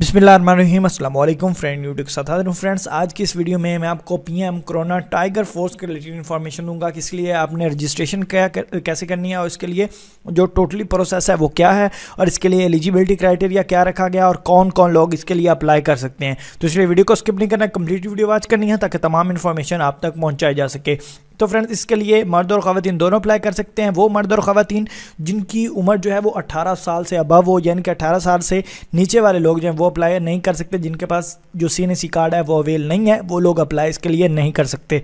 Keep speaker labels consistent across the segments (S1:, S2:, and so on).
S1: बिस्मिल्लाम friend YouTube के साथ हूँ फ्रेंड्स आज की इस वीडियो में मैं आपको P M corona tiger force के रिलेटेड इन्फॉर्मेशन दूंगा कि इसलिए आपने रजिस्ट्रेशन क्या कर, कैसे करनी है और इसके लिए जो टोटली प्रोसेस है वो क्या है और इसके लिए एलिजिबिलिटी क्राइटेरिया क्या रखा गया और कौन कौन लोग इसके लिए अप्लाई कर सकते हैं तो इसलिए वीडियो को स्किप नहीं करना कंप्लीट वीडियो वॉच करनी है ताकि तमाम इन्फॉर्मेशन आप तक पहुँचाई जा सके तो फ्रेंड्स इसके लिए मर्द और ख़वान दोनों अप्लाई कर सकते हैं वो मर्द और ख़वान जिनकी उम्र जो है वो अट्ठारह साल से अबव हो यानी कि अट्ठारह साल से नीचे वाले लोग जो हैं वो अप्लाई नहीं कर सकते जिनके पास जो सी एन सी कार्ड है वो अवेल नहीं है वो लोग अप्लाई इसके लिए नहीं कर सकते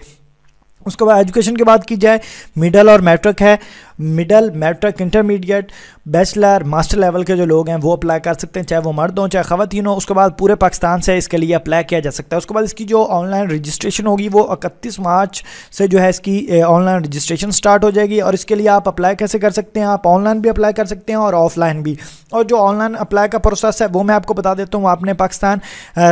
S1: उसके बाद एजुकेशन की बात की जाए मिडल और मैट्रिक है middle matric intermediate bachelor master level के जो लोग हैं वो अप्लाई कर सकते हैं चाहे वो मर्द हों चाहे खातिन हो उसके बाद पूरे पाकिस्तान से इसके लिए अप्लाई किया जा सकता है उसके बाद इसकी जो ऑनलाइन रजिस्ट्रेशन होगी वो इकतीस मार्च से जो है इसकी ऑनलाइन रजिस्ट्रेशन स्टार्ट हो जाएगी और इसके लिए आप अप्लाई कैसे कर सकते हैं आप ऑनलाइन भी अप्लाई कर सकते हैं और ऑफलाइन भी और जो ऑनलाइन अप्लाई का प्रोसेस है वो मैं आपको बता देता हूँ आपने पाकिस्तान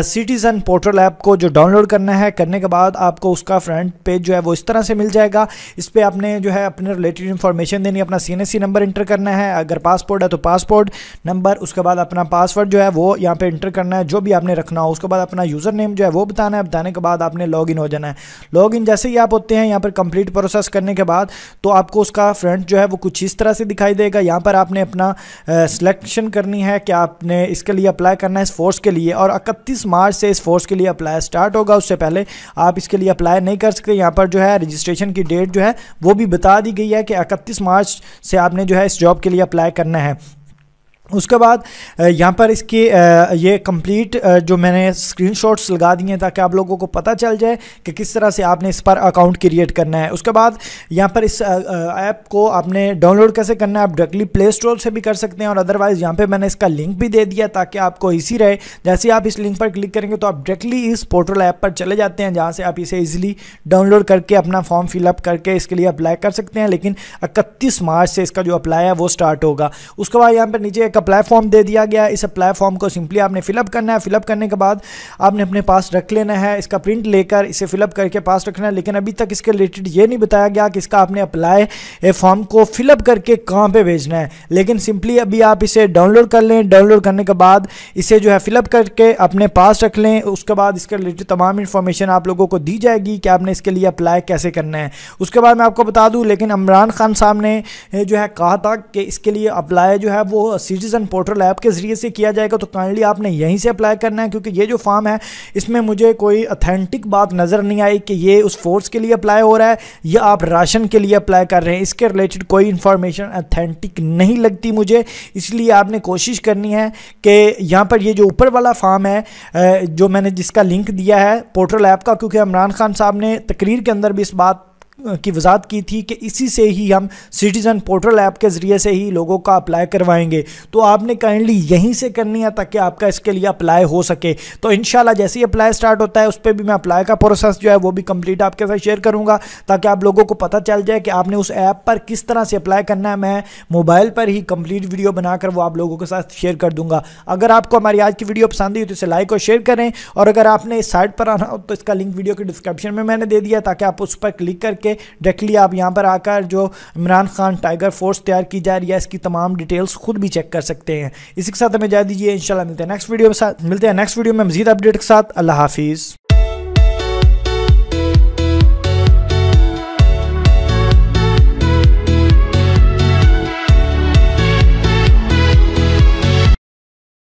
S1: सिटीज़न पोर्टल ऐप को जो डाउनलोड करना है करने के बाद आपको उसका फ्रंट पेज जो है वो इस तरह से मिल जाएगा इस पर आपने जो है अपने रिलेटेड इन्फॉर्मेशन डिटेल देनी है अपना C N S C number enter करना है अगर पासपोर्ट है तो पासपोर्ट नंबर उसके बाद अपना पासवर्ड जो है वो यहाँ पे इंटर करना है जो भी आपने रखना हो उसके बाद अपना यूज़र नेम जो है वो बताना है बताने के बाद आपने लॉग हो जाना है लॉग जैसे ही आप होते हैं यहाँ पर कंप्लीट प्रोसेस करने के बाद तो आपको उसका फ्रंट जो है वो कुछ इस तरह से दिखाई देगा यहाँ पर आपने अपना सिलेक्शन करनी है कि आपने इसके लिए अप्लाई करना है इस फोर्स के लिए और इकतीस मार्च से इस फोर्स के लिए अप्लाई स्टार्ट होगा उससे पहले आप इसके लिए अप्लाई नहीं कर सकते यहाँ पर जो है रजिस्ट्रेशन की डेट जो है वो भी बता दी गई है कि इकतीस मार्च से आपने जो है इस जॉब के लिए अप्लाई करना है उसके बाद यहाँ पर इसके ये कंप्लीट जो मैंने स्क्रीनशॉट्स लगा दिए हैं ताकि आप लोगों को पता चल जाए कि किस तरह से आपने इस पर अकाउंट क्रिएट करना है उसके बाद यहाँ पर इस ऐप को आपने डाउनलोड कैसे करना है आप डायरेक्टली प्ले स्टोर से भी कर सकते हैं और अदरवाइज़ यहाँ पे मैंने इसका लिंक भी दे दिया ताकि आपको इसी रहे जैसे आप इस लिंक पर क्लिक करेंगे तो आप डायरेक्टली इस पोर्टल ऐप पर चले जाते हैं जहाँ से आप इसे ईजिली डाउनलोड करके अपना फॉर्म फिलअप करके इसके लिए अप्लाई कर सकते हैं लेकिन इकतीस मार्च से इसका जो अप्लाई है वो स्टार्ट होगा उसके बाद यहाँ पर नीचे एक का प्लेटफॉर्म दे दिया गया है इस प्लेटफॉर्म को सिंपली आपने फिलअप करना है फिलअप करने के बाद आपने अपने पास रख लेना है इसका प्रिंट लेकर इसे फिलअप करके पास रखना है लेकिन अभी तक इसके रिलेटेड ये नहीं बताया गया कि इसका आपने अप्लाई ए फॉर्म को फिलअप करके कहाँ पर भेजना है लेकिन सिंपली अभी आप इसे डाउनलोड कर लें डाउनलोड करने के बाद इसे जो है फिलअप करके अपने पास रख लें उसके बाद इसके रिलेटेड तमाम इन्फॉर्मेशन आप लोगों को दी जाएगी कि आपने इसके लिए अप्लाई कैसे करना है उसके बाद मैं आपको बता दूँ लेकिन इमरान खान साहब ने जो है कहा था कि इसके लिए अप्लाई जो है वो सिटीजन सिटीज़न पोर्टल ऐप के ज़रिए से किया जाएगा तो काइंडली आपने यहीं से अप्लाई करना है क्योंकि ये जो फॉर्म है इसमें मुझे कोई अथेंटिक बात नज़र नहीं आई कि ये उस फोर्स के लिए अप्लाई हो रहा है या आप राशन के लिए अप्लाई कर रहे हैं इसके रिलेटेड कोई इंफॉर्मेशन अथेंटिक नहीं लगती मुझे इसलिए आपने कोशिश करनी है कि यहाँ पर ये जो ऊपर वाला फॉर्म है जो मैंने जिसका लिंक दिया है पोर्टल ऐप का क्योंकि इमरान खान साहब ने तकरीर के अंदर भी इस बात की वजाहत की थी कि इसी से ही हम सिटीज़न पोर्टल ऐप के ज़रिए से ही लोगों का अप्लाई करवाएंगे तो आपने काइंडली यहीं से करनी है ताकि आपका इसके लिए अप्लाई हो सके तो इन जैसे ही अप्लाई स्टार्ट होता है उस पर भी मैं अप्लाई का प्रोसेस जो है वो भी कम्प्लीट आपके साथ शेयर करूँगा ताकि आप लोगों को पता चल जाए कि आपने उस ऐप पर किस तरह से अप्लाई करना है मैं मोबाइल पर ही कम्प्लीट वीडियो बनाकर वो आप लोगों के साथ शेयर कर दूंगा अगर आपको हमारी आज की वीडियो पसंद हुई तो इसे लाइक और शेयर करें और अगर आपने इस साइट पर आना हो तो इसका लिंक वीडियो के डिस्क्रिप्शन में मैंने दे दिया ताकि आप उस पर क्लिक करके के डायरेक्टली आप यहाँ पर आकर जो इमरान खान टाइगर फोर्स तैयार की जा रही है इसकी तमाम डिटेल्स खुद भी चेक कर सकते हैं इसी के साथ हमें जा दीजिए इंशाल्लाह मिलते हैं नेक्स्ट वीडियो के साथ मिलते हैं नेक्स्ट वीडियो में मजीद अपडेट के साथ अल्लाह हाफिज़